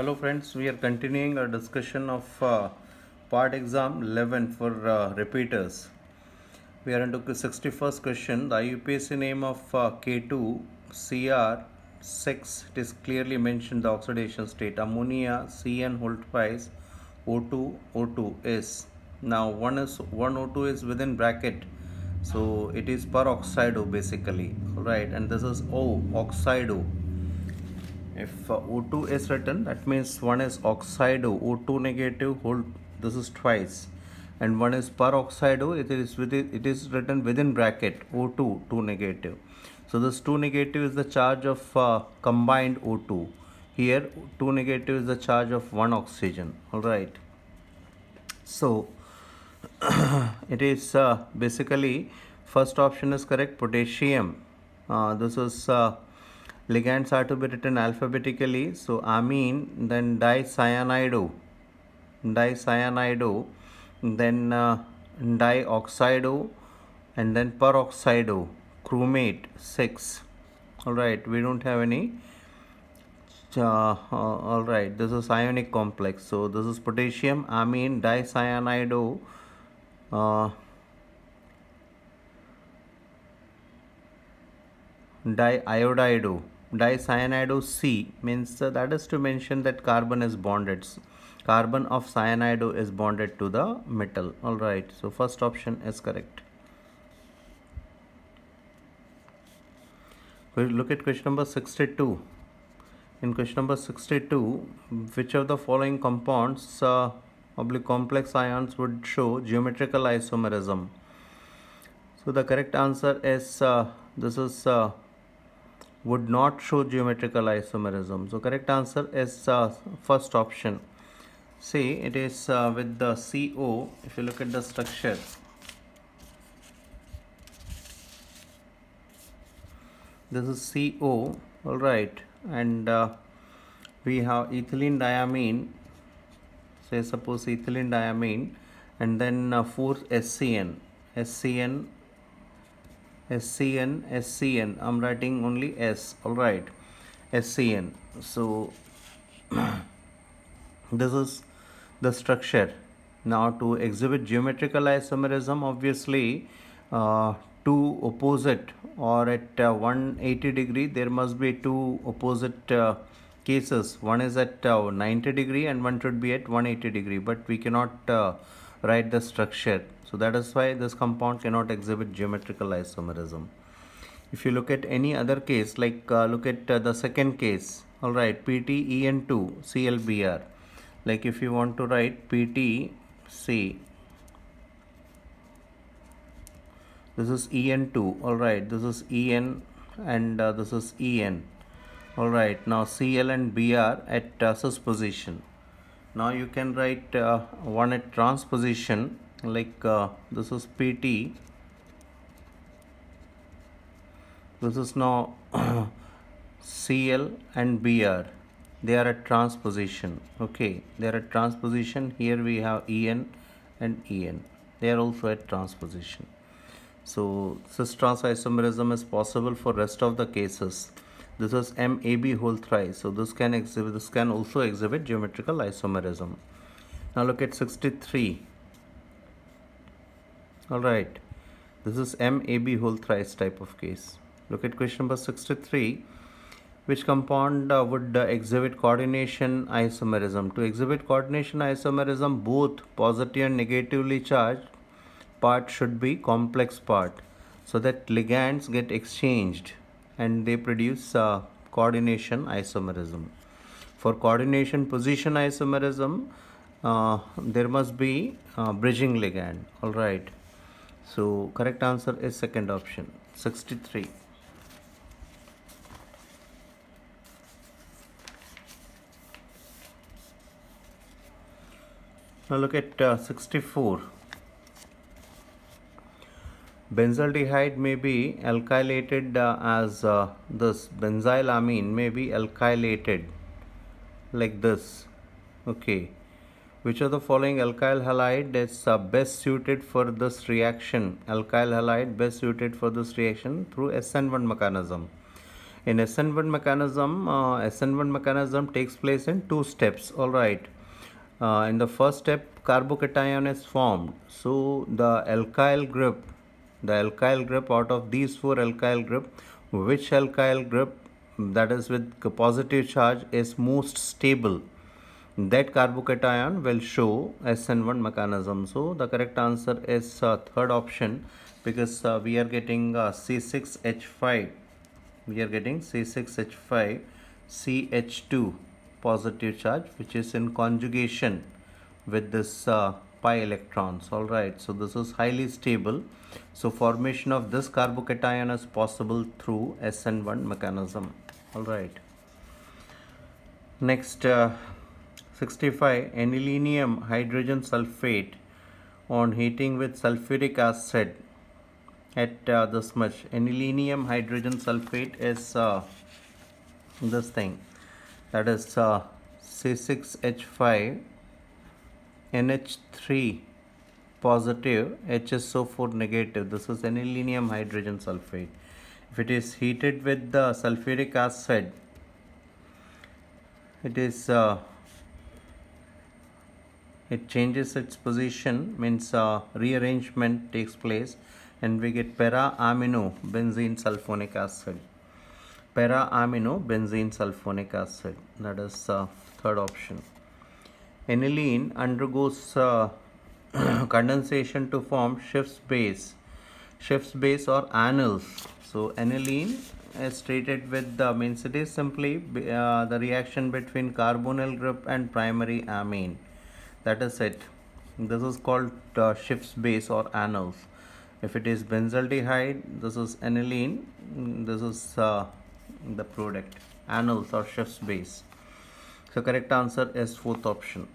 hello friends we are continuing our discussion of uh, part exam 11 for uh, repeaters we are into 61st question the IUPAC name of uh, K2 CR6 it is clearly mentioned the oxidation state ammonia CN price O2 O2 is now one is 1O2 is within bracket so it is peroxide basically right and this is O oxide if uh, O2 is written that means one is oxide O2 negative hold this is twice and one is peroxide it is with it is written within bracket O2 2 negative so this 2 negative is the charge of uh, combined O2 here 2 negative is the charge of 1 oxygen all right so it is uh, basically first option is correct potassium uh, this is uh, ligands are to be written alphabetically. So amine, then dicyanido, dicyanido, then uh, dioxido, and then peroxide. chromate 6. Alright, we don't have any. Uh, uh Alright, this is ionic complex. So this is potassium, amine, dicyanido, uh, diiodido dicyanide of C means uh, that is to mention that carbon is bonded. Carbon of cyanido is bonded to the metal. Alright, so first option is correct. We'll look at question number 62. In question number 62, which of the following compounds uh, oblique complex ions would show geometrical isomerism? So the correct answer is uh, this is uh, would not show geometrical isomerism. So correct answer is uh, first option. See it is uh, with the CO if you look at the structure. This is CO alright and uh, we have ethylene diamine say suppose ethylene diamine and then uh, 4 SCN SCN SCN, SCN. I'm writing only S. Alright. SCN. So, this is the structure. Now, to exhibit geometrical isomerism, obviously, uh, two opposite or at uh, 180 degree, there must be two opposite uh, cases. One is at uh, 90 degree and one should be at 180 degree. But we cannot uh, write the structure. So that is why this compound cannot exhibit geometrical isomerism. If you look at any other case, like uh, look at uh, the second case, all right, PTEN2 CLBR. Like if you want to write PTC, this is EN2, all right, this is EN and uh, this is EN. All right, now CL and BR at cis uh, position now you can write uh, one at transposition like uh, this is pt this is now cl and br they are at transposition okay they are at transposition here we have en and en they are also at transposition so cis transisomerism is possible for rest of the cases this is MAB whole thrice so this can exhibit this can also exhibit geometrical isomerism now look at 63 all right this is MAB whole thrice type of case look at question number 63 which compound uh, would uh, exhibit coordination isomerism to exhibit coordination isomerism both positive and negatively charged part should be complex part so that ligands get exchanged and they produce uh, coordination isomerism. For coordination position isomerism, uh, there must be uh, bridging ligand. All right. So correct answer is second option, 63. Now look at uh, 64. Benzaldehyde may be alkylated uh, as uh, this benzylamine may be alkylated like this. Okay. Which of the following alkyl halide is uh, best suited for this reaction? Alkyl halide best suited for this reaction through SN1 mechanism. In SN1 mechanism, uh, SN1 mechanism takes place in two steps. All right. Uh, in the first step, carbocation is formed. So the alkyl group the alkyl group out of these four alkyl group which alkyl group that is with positive charge is most stable that carbocation will show SN1 mechanism. So the correct answer is uh, third option because uh, we are getting uh, C6H5. We are getting C6H5 CH2 positive charge which is in conjugation with this uh, pi electrons all right so this is highly stable so formation of this carbocation is possible through sn1 mechanism all right next uh, 65 anilinium hydrogen sulfate on heating with sulfuric acid at uh, this much anilinium hydrogen sulfate is uh, this thing that is uh, C6H5 NH3 positive, HSO4 negative. This is anilinium hydrogen sulfate. If it is heated with the sulfuric acid, it is uh, it changes its position means uh, rearrangement takes place and we get para amino benzene sulfonic acid para amino benzene sulfonic acid that is uh, third option Aniline undergoes uh, condensation to form Schiff's base, Schiff's base or anils. So aniline is treated with the means it is simply uh, the reaction between carbonyl group and primary amine. That is it. This is called uh, Schiff's base or anils. If it is benzaldehyde, this is aniline. This is uh, the product anils or Schiff's base. So correct answer is fourth option.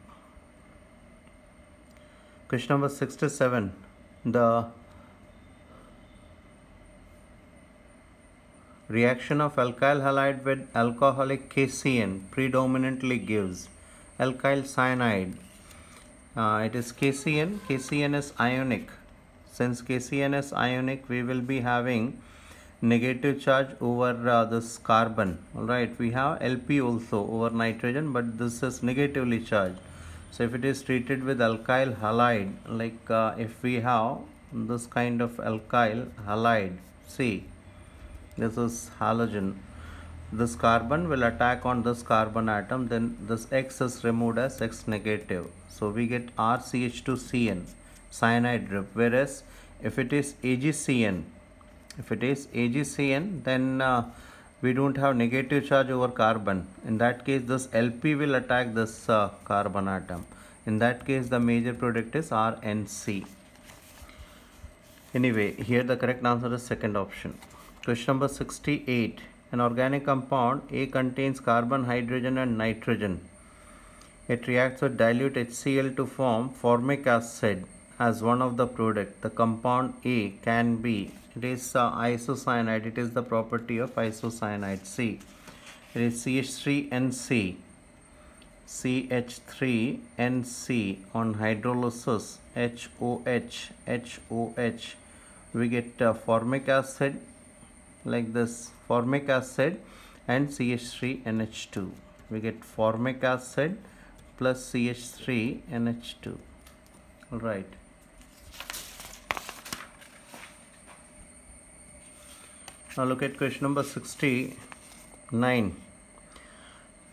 Question number 67. The reaction of alkyl halide with alcoholic KCN predominantly gives alkyl cyanide. Uh, it is KCN. KCN is ionic. Since KCN is ionic, we will be having negative charge over uh, this carbon. Alright, we have LP also over nitrogen, but this is negatively charged so if it is treated with alkyl halide like uh, if we have this kind of alkyl halide see this is halogen this carbon will attack on this carbon atom then this x is removed as x negative so we get RCH2CN cyanide whereas if it is AgCN if it is AgCN then uh, we don't have negative charge over carbon in that case this LP will attack this uh, carbon atom in that case the major product is RNC anyway here the correct answer is second option question number 68 an organic compound A contains carbon hydrogen and nitrogen it reacts with dilute HCl to form formic acid as one of the product. The compound A can be, it is uh, isocyanide, it is the property of isocyanide C. It is CH3NC, CH3NC on hydrolysis, HOH, HOH. We get uh, formic acid like this, formic acid and CH3NH2. We get formic acid plus CH3NH2 All right. Now look at question number 69.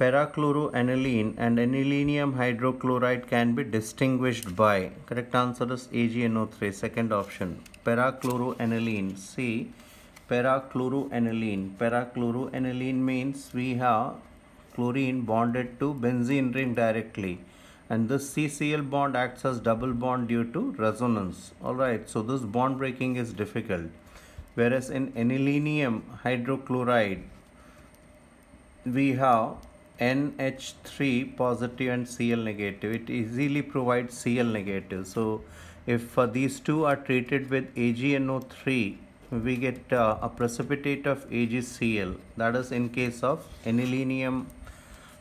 aniline and anilinium hydrochloride can be distinguished by. Correct answer is AgNO3, second option. aniline. See, chloro aniline means we have chlorine bonded to benzene ring directly and this CCl bond acts as double bond due to resonance. Alright, so this bond breaking is difficult whereas in anilinium hydrochloride we have NH3 positive and Cl negative it easily provides Cl negative so if uh, these two are treated with AgNO3 we get uh, a precipitate of AgCl that is in case of anilinium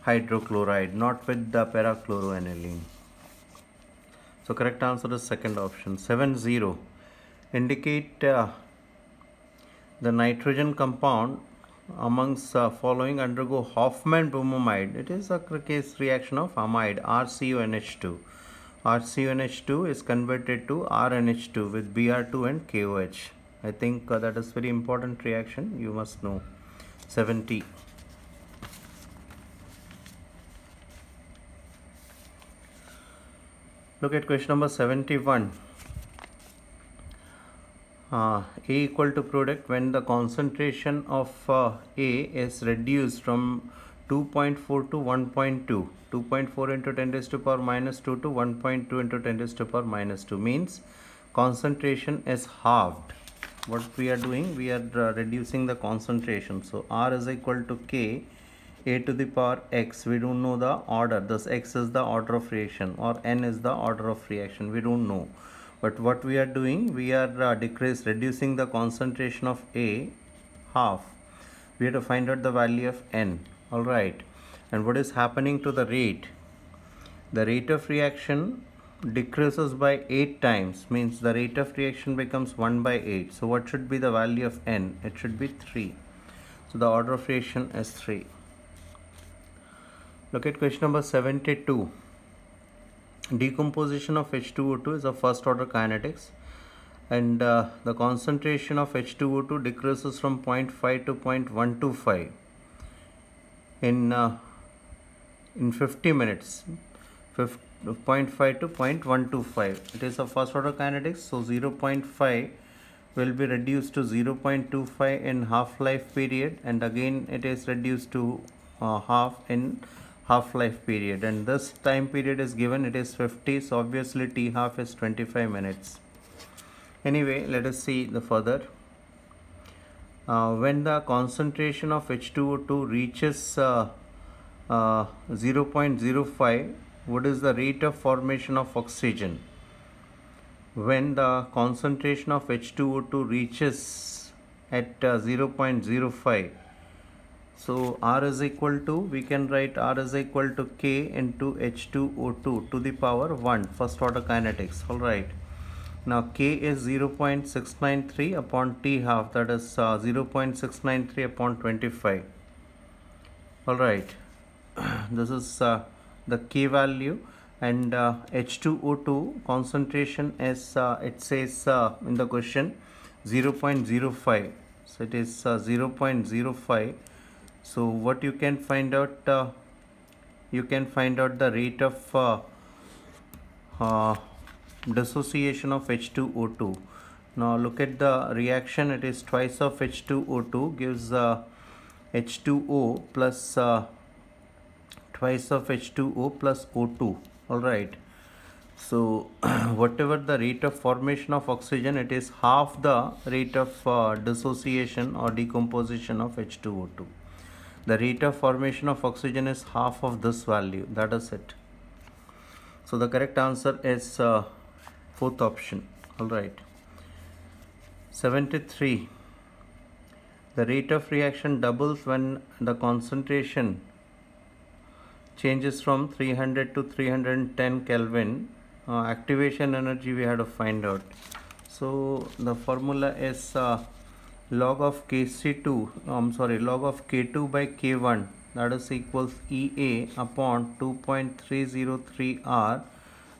hydrochloride not with the parachloroaniline so correct answer is second option 7 0 indicate uh, the nitrogen compound amongst uh, following undergo Hoffman bromamide. It is a case reaction of amide RCUNH2. RCUNH2 is converted to RNH2 with Br2 and KOH. I think uh, that is very important reaction you must know. 70. Look at question number 71 uh, A equal to product when the concentration of uh, A is reduced from 2.4 to 1.2 2.4 into 10 raised to power minus 2 to 1.2 into 10 raised to power minus 2 means concentration is halved what we are doing we are uh, reducing the concentration so R is equal to K a to the power x we don't know the order thus x is the order of reaction or n is the order of reaction we don't know but what we are doing we are uh, decrease reducing the concentration of a half we have to find out the value of n all right and what is happening to the rate the rate of reaction decreases by 8 times means the rate of reaction becomes 1 by 8 so what should be the value of n it should be 3 so the order of reaction is 3 look at question number 72 decomposition of H2O2 is a first order kinetics and uh, the concentration of H2O2 decreases from 0.5 to 0.125 in uh, in 50 minutes 0.5 to 0.125 it is a first order kinetics so 0.5 will be reduced to 0.25 in half life period and again it is reduced to uh, half in half-life period and this time period is given it is 50 so obviously t half is 25 minutes anyway let us see the further uh, when the concentration of H2O2 reaches uh, uh, 0.05 what is the rate of formation of oxygen when the concentration of H2O2 reaches at uh, 0.05 so R is equal to, we can write R is equal to K into H2O2 to the power 1, first order kinetics, alright. Now K is 0 0.693 upon T half, that is uh, 0 0.693 upon 25. Alright, this is uh, the K value and uh, H2O2 concentration is, uh, it says uh, in the question, 0 0.05. So it is uh, 0 0.05 so what you can find out uh, you can find out the rate of uh, uh, dissociation of H2O2 now look at the reaction it is twice of H2O2 gives H2O uh, plus uh, twice of H2O plus O2 alright so whatever the rate of formation of oxygen it is half the rate of uh, dissociation or decomposition of H2O2 the rate of formation of oxygen is half of this value that is it so the correct answer is uh, fourth option all right 73 the rate of reaction doubles when the concentration changes from 300 to 310 Kelvin uh, activation energy we had to find out so the formula is uh, log of kc2 I'm sorry log of k2 by k1 that is equals EA upon 2.303 R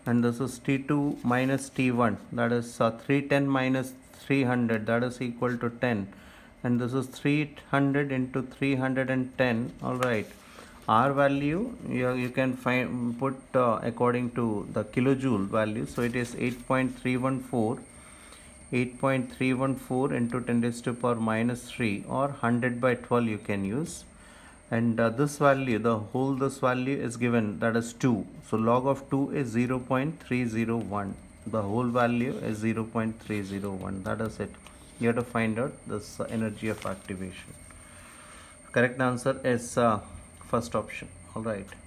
and this is T2 minus T1 that is uh, 310 minus 300 that is equal to 10 and this is 300 into 310 all right R value you, you can find put uh, according to the kilojoule value so it is 8.314 8.314 into 10 raised to power minus 3 or 100 by 12 you can use and uh, this value the whole this value is given that is 2 so log of 2 is 0 0.301 the whole value is 0 0.301 that is it you have to find out this uh, energy of activation correct answer is uh, first option all right